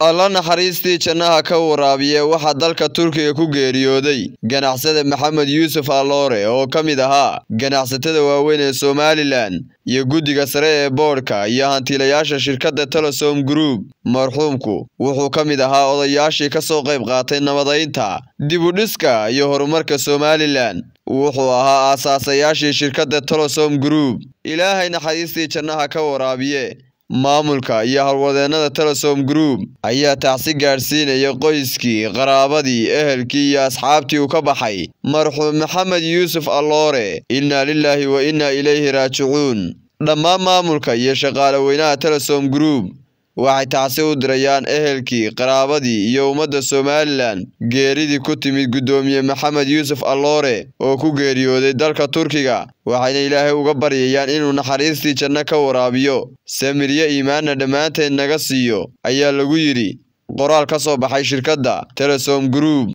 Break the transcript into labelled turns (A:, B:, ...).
A: alla naxariistii jannaha ka waraabiya waxaa dalka turkiga ku geeriyooday ganacsada maxamed yuusuf alloore oo ka mid ahaa ganacsatada waaweyn ee somalilan iyo guddiga sare ee boodhka iyo hantiilayaasha shirkadda telesom group marxuumku wuxuu ka mid ahaa odayaashii ka soo qayb qaatay nabadaynta dibudhiska iyo horumarka somalilan wuxuu ahaa aasaasayaashii shirkadda telesom group ilaahay naxariistii jannaha ka waraabiye maamulka iyo halwadeennada telesom group ayaa tacsi gaadhsiinaya qoyskii qaraabadii ehelkii iyo asxaabtii uu ka baxay marxuum maxamed yuusuf alloore innaa lilaahi wa innaa ilayhi raajicuun dhammaan maamulka iyo shaqaale weynaha telesom group waxay taasi u dirayaan ehelkii qaraabadii iyo ummadda somalilan geeridii ku timid guddoomiye maxamed yuusuf alloore oo ku geeriyooday dalka turkiga waxayna ilaahay uga baryayaan inuu naxariistii janno ka waraabiyo samirye iimaanna dhammaanteed naga siiyo ayaa lagu yidhi qoraal ka soo baxay shirkadda telesom group